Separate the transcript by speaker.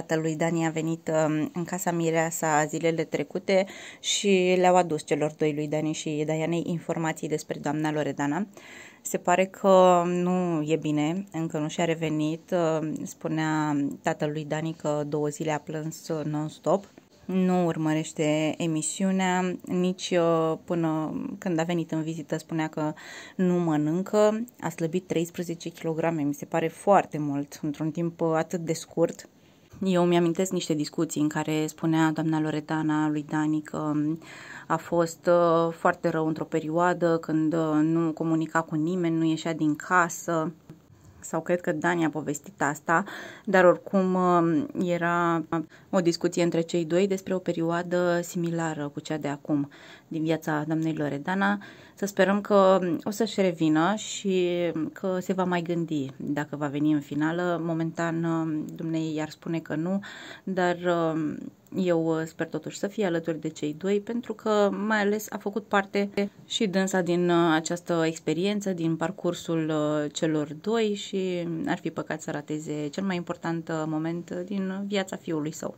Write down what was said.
Speaker 1: tatălui Dani a venit um, în casa Mireasa zilele trecute și le-au adus celor doi lui Dani și Daianei informații despre doamna Loredana. Se pare că nu e bine, încă nu și-a revenit. Um, spunea tatălui Dani că două zile a plâns non-stop nu urmărește emisiunea, nici uh, până când a venit în vizită spunea că nu mănâncă, a slăbit 13 kg, mi se pare foarte mult într-un timp atât de scurt. Eu mi-amintesc niște discuții în care spunea doamna Loretana lui Dani că um, a fost uh, foarte rău într-o perioadă când uh, nu comunica cu nimeni, nu ieșea din casă, sau cred că Dani a povestit asta, dar oricum um, era um, o discuție între cei doi despre o perioadă similară cu cea de acum din viața doamnei Loredana. Să sperăm că um, o să-și revină și că se va mai gândi dacă va veni în finală. Momentan dumnei iar spune că nu, dar eu uh, sper totuși să fie alături de cei doi pentru că mai ales a făcut parte și dânsa din uh, această experiență, din parcursul uh, celor doi și ar fi păcat să rateze cel mai important moment din viața fiului său.